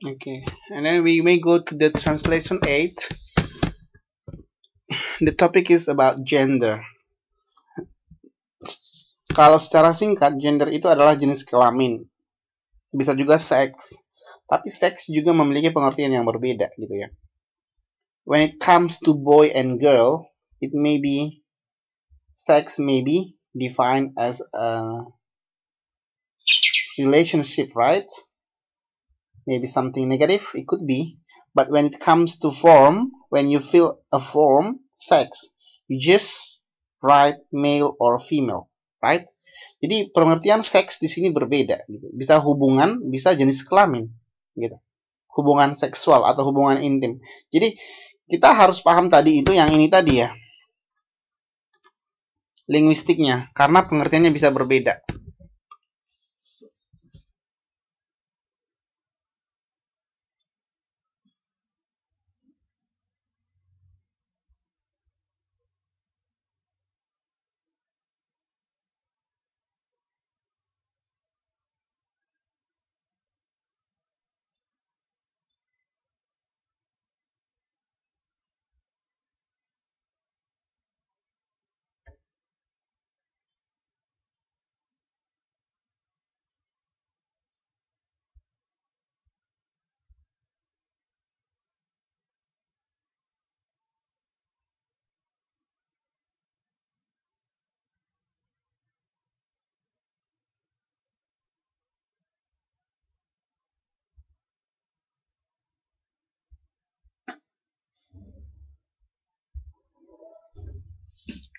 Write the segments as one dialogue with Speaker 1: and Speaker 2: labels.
Speaker 1: okay and then we may go to the translation 8 the topic is about gender kalau secara singkat gender itu adalah jenis kelamin bisa juga seks tapi seks juga memiliki pengertian yang berbeda gitu ya when it comes to boy and girl it may be sex may be defined as a relationship right maybe something negative, it could be. But when it comes to form, when you fill a form, sex, you just write male or female, right? Jadi pengertian seks di sini berbeda. Gitu. Bisa hubungan, bisa jenis kelamin, gitu. Hubungan seksual atau hubungan intim. Jadi kita harus paham tadi itu yang ini tadi ya. Linguistiknya, karena pengertiannya bisa berbeda.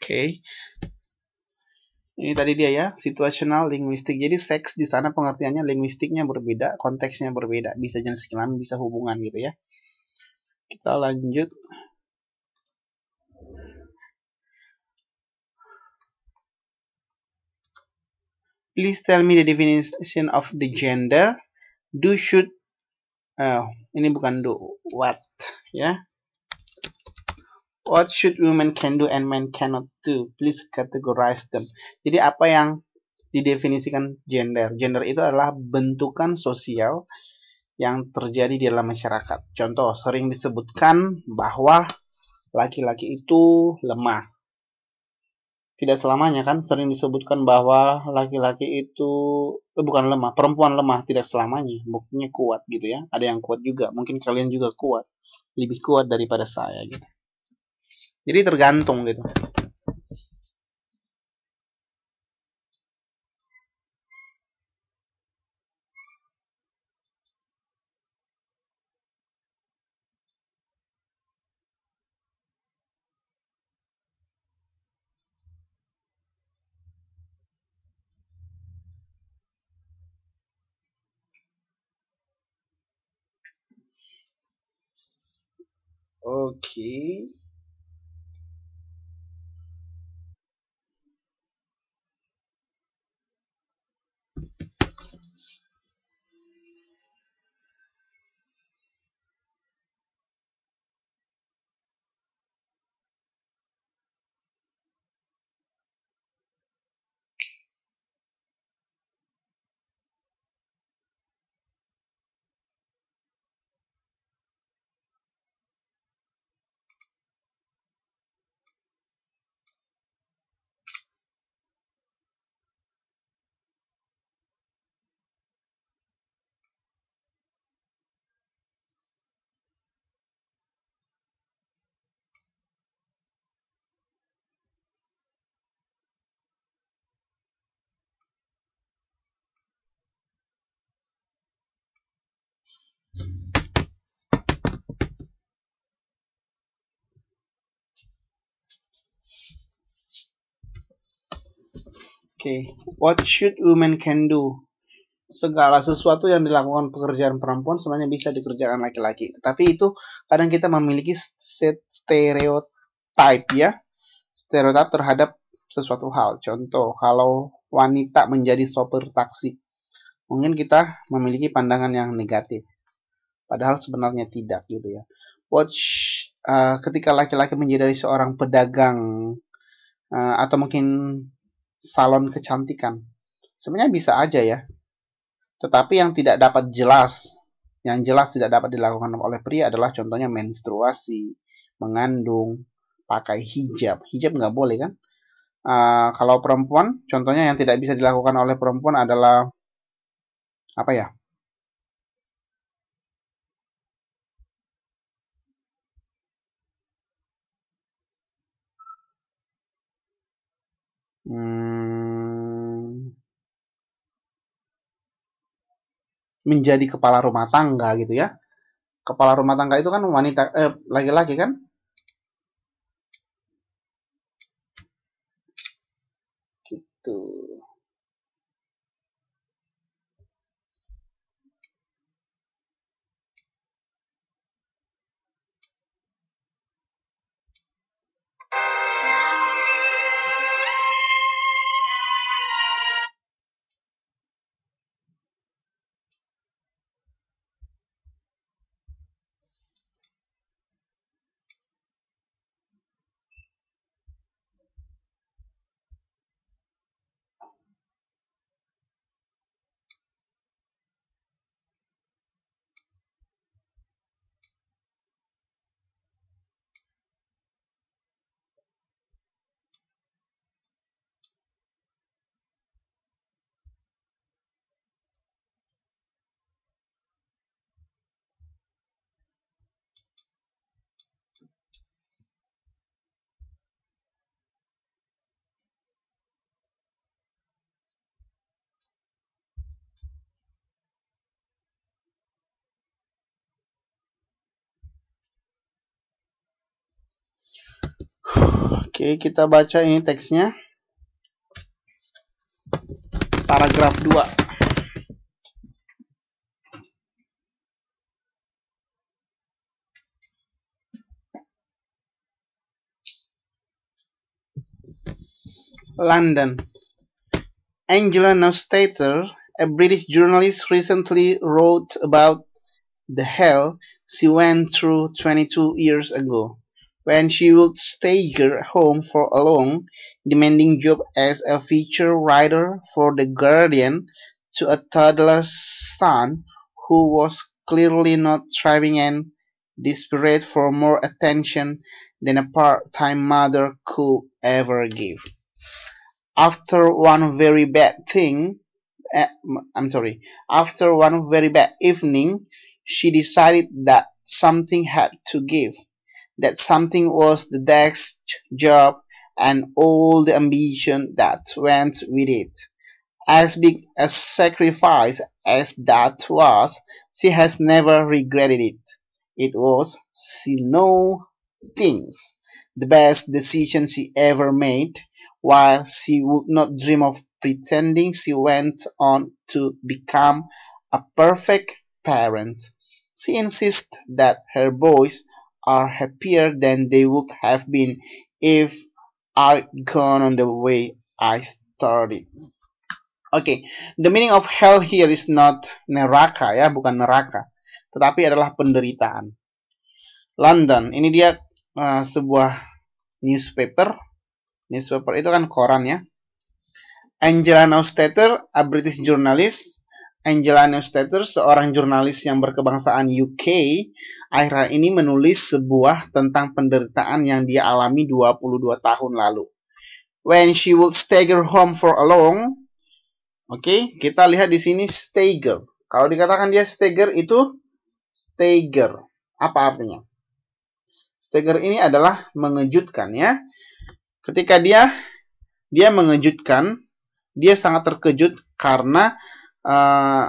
Speaker 1: okay. ini tadi dia ya situational linguistik jadi seks di sana pengertiannya linguistiknya berbeda konteksnya berbeda bisa jenis kelamin bisa hubungan gitu ya kita lanjut Please tell me the definition of the gender. Do should. Oh, ini bukan do what ya. What should women can do and men cannot do? Please categorize them. Jadi apa yang didefinisikan gender? Gender itu adalah bentukan sosial yang terjadi di dalam masyarakat. Contoh, sering disebutkan bahwa laki-laki itu lemah. Tidak selamanya kan sering disebutkan bahwa laki-laki itu eh, bukan lemah, perempuan lemah tidak selamanya, mungkinnya kuat gitu ya. Ada yang kuat juga, mungkin kalian juga kuat, lebih kuat daripada saya gitu. Jadi tergantung gitu. Okay. okay. what should women can do? Segala sesuatu yang dilakukan pekerjaan perempuan sebenarnya bisa dikerjakan laki-laki. Tetapi itu kadang kita memiliki set stereotype ya, stereotip terhadap sesuatu hal. Contoh, kalau wanita menjadi sopir taksi, mungkin kita memiliki pandangan yang negatif. Padahal sebenarnya tidak gitu ya. Watch uh, eh, ketika laki-laki menjadi seorang pedagang uh, atau mungkin salon kecantikan. Sebenarnya bisa aja ya. Tetapi yang tidak dapat jelas, yang jelas tidak dapat dilakukan oleh pria adalah contohnya menstruasi, mengandung, pakai hijab. Hijab nggak boleh kan? Uh, kalau perempuan, contohnya yang tidak bisa dilakukan oleh perempuan adalah apa ya? Hmm. menjadi kepala rumah tangga gitu ya. Kepala rumah tangga itu kan wanita eh laki-laki kan? Gitu. Oke, kita baca ini teksnya. Paragraf 2. London. Angela Nostater, a British journalist, recently wrote about the hell she went through 22 years ago. when she would stay home for a long, demanding job as a feature writer for The Guardian to a toddler's son who was clearly not thriving and desperate for more attention than a part-time mother could ever give. After one very bad thing, uh, I'm sorry, after one very bad evening, she decided that something had to give that something was the next job and all the ambition that went with it. As big a sacrifice as that was, she has never regretted it. It was, she knows things, the best decision she ever made, while she would not dream of pretending she went on to become a perfect parent. She insists that her boys are happier than they would have been if I'd gone on the way I started. okay. the meaning of hell here is not neraka ya, bukan neraka, tetapi adalah penderitaan. London, ini dia uh, sebuah newspaper. Newspaper itu kan koran ya. Angela Nostetter, a British journalist, Angela Neustadter, seorang jurnalis yang berkebangsaan UK, akhirnya ini menulis sebuah tentang penderitaan yang dia alami 22 tahun lalu. When she would stagger home for a long, oke, okay, kita lihat di sini stagger. Kalau dikatakan dia stagger itu stagger. Apa artinya? Stagger ini adalah mengejutkan ya. Ketika dia dia mengejutkan, dia sangat terkejut karena uh,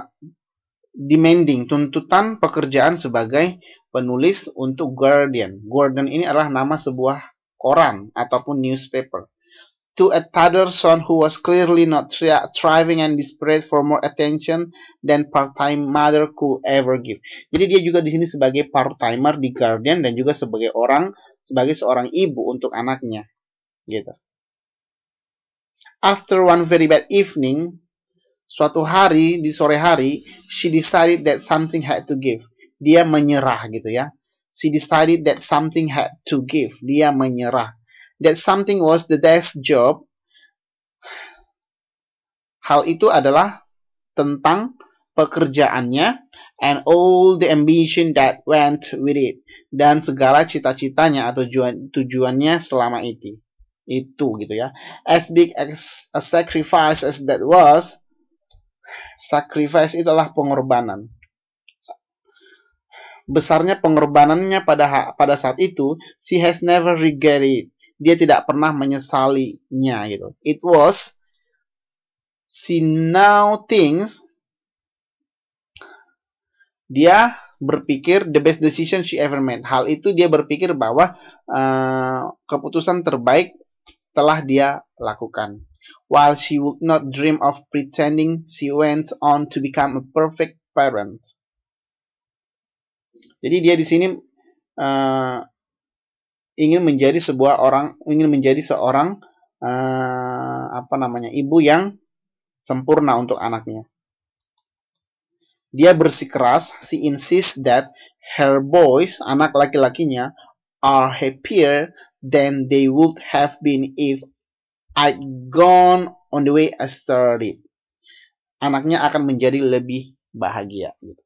Speaker 1: demanding tuntutan pekerjaan sebagai penulis untuk Guardian. Guardian ini adalah nama sebuah koran ataupun newspaper. To a toddler son who was clearly not thriving and desperate for more attention than part-time mother could ever give. Jadi dia juga di sini sebagai part-timer di Guardian dan juga sebagai orang sebagai seorang ibu untuk anaknya, gitu. After one very bad evening, suatu hari di sore hari she decided that something had to give. Dia menyerah gitu ya. She decided that something had to give. Dia menyerah. That something was the desk job. Hal itu adalah tentang pekerjaannya and all the ambition that went with it dan segala cita-citanya atau tujuannya selama itu itu gitu ya as big as a sacrifice as that was Sacrifice itulah pengorbanan. Besarnya pengorbanannya pada pada saat itu, she has never regretted. Dia tidak pernah menyesalinya gitu. It was she now thinks dia berpikir the best decision she ever made. Hal itu dia berpikir bahwa uh, keputusan terbaik setelah dia lakukan. While she would not dream of pretending, she went on to become a perfect parent. Jadi dia di sini uh, ingin menjadi sebuah orang, ingin menjadi seorang uh, apa namanya ibu yang sempurna untuk anaknya. Dia bersikeras, she insists that her boys, anak laki-lakinya, are happier than they would have been if I gone on the way I started. Anaknya akan menjadi lebih bahagia. Oke, gitu.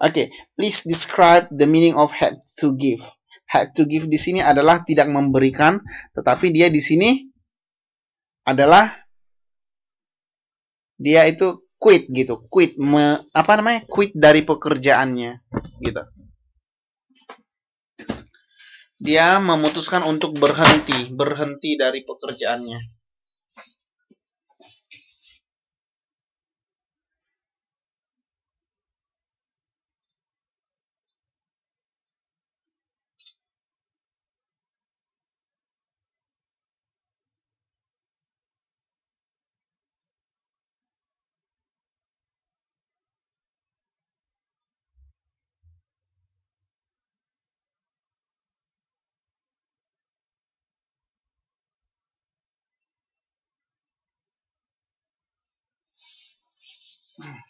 Speaker 1: okay, please describe the meaning of had to give. Had to give di sini adalah tidak memberikan, tetapi dia di sini adalah dia itu quit gitu, quit me, apa namanya? quit dari pekerjaannya gitu dia memutuskan untuk berhenti, berhenti dari pekerjaannya. Mm-hmm.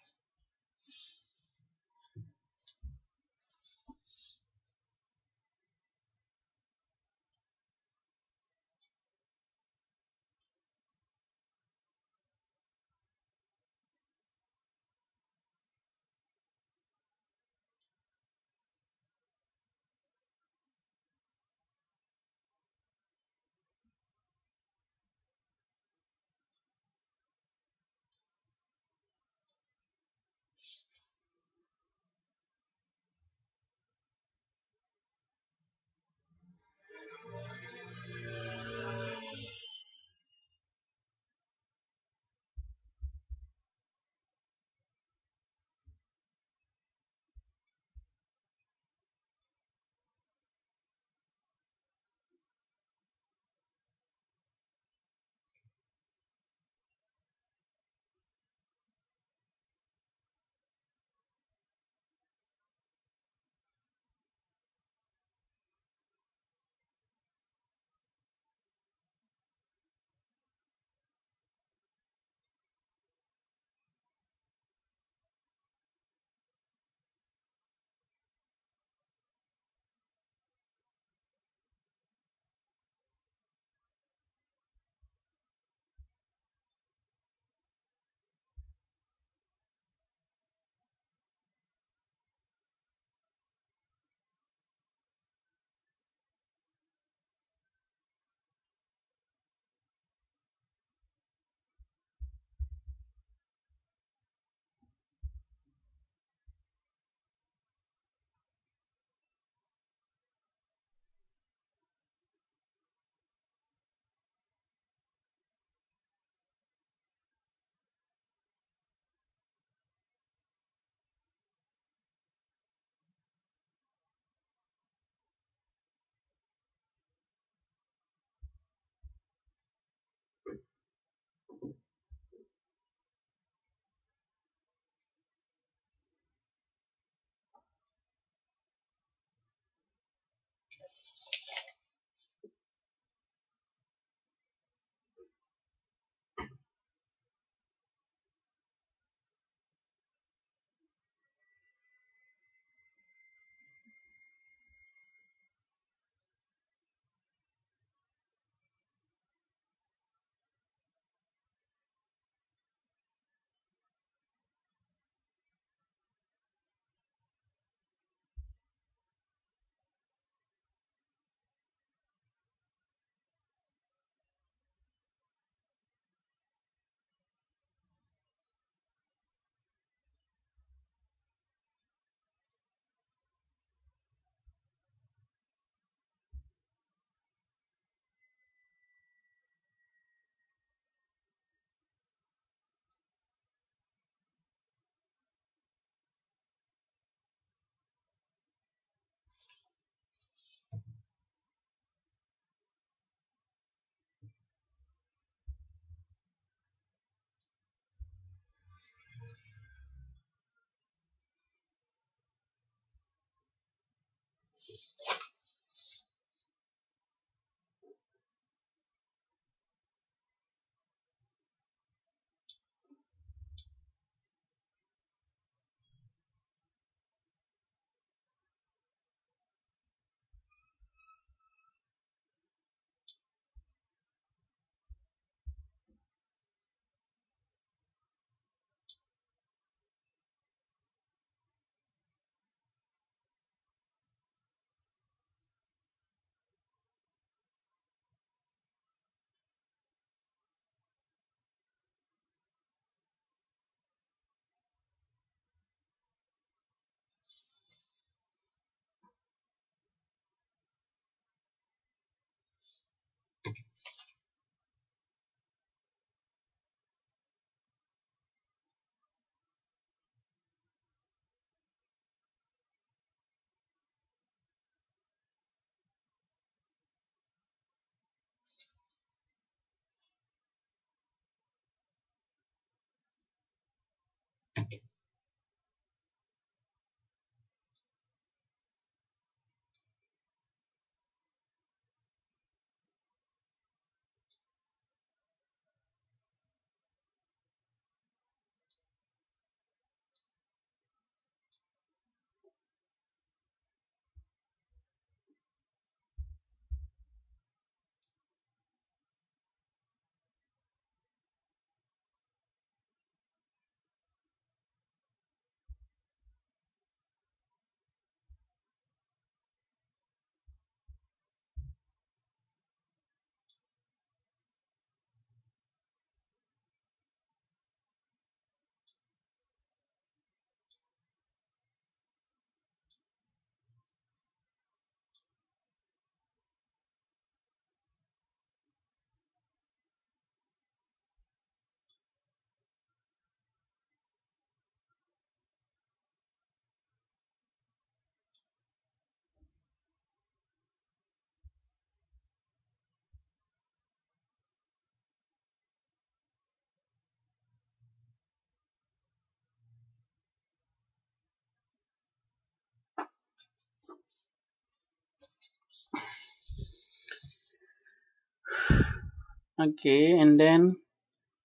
Speaker 1: okay and then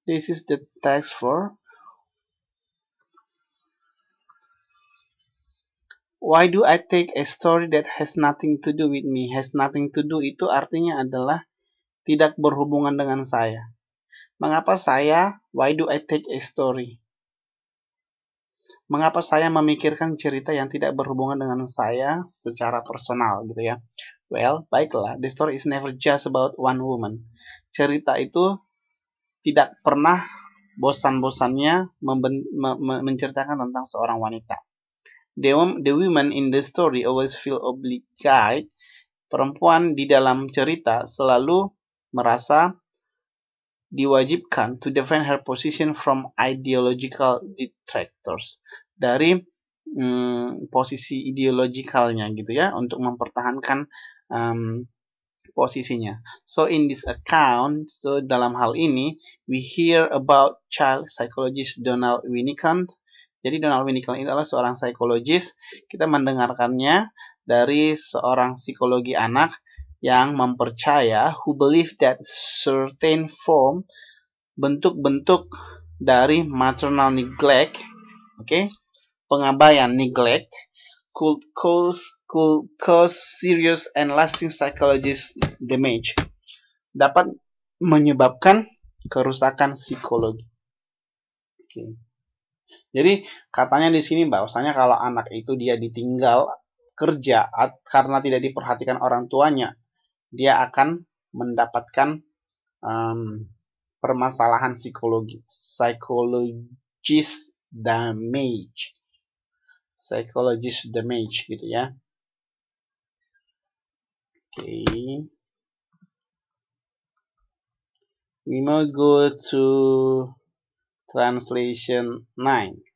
Speaker 1: this is the text for why do I take a story that has nothing to do with me has nothing to do itu artinya adalah tidak berhubungan dengan saya mengapa saya why do I take a story mengapa saya memikirkan cerita yang tidak berhubungan dengan saya secara personal gitu ya Well, baiklah, the story is never just about one woman. Cerita itu tidak pernah bosan-bosannya menceritakan tentang seorang wanita. The, the women in the story always feel obliged. Perempuan di dalam cerita selalu merasa diwajibkan to defend her position from ideological detractors. Dari hmm, posisi ideologikalnya gitu ya untuk mempertahankan um, posisinya. So in this account, so dalam hal ini we hear about child psychologist Donald Winnicott. Jadi Donald Winnicott ini adalah seorang psikologis. Kita mendengarkannya dari seorang psikologi anak yang mempercaya who believe that certain form bentuk-bentuk dari maternal neglect, oke, okay, pengabaian neglect could cause could cause serious and lasting psychological damage dapat menyebabkan kerusakan psikologi. Oke. Okay. Jadi katanya di sini bahwasanya kalau anak itu dia ditinggal kerja karena tidak diperhatikan orang tuanya, dia akan mendapatkan um, permasalahan psikologi, psychological damage. psychologist damage gitu ya oke okay. we now go to translation 9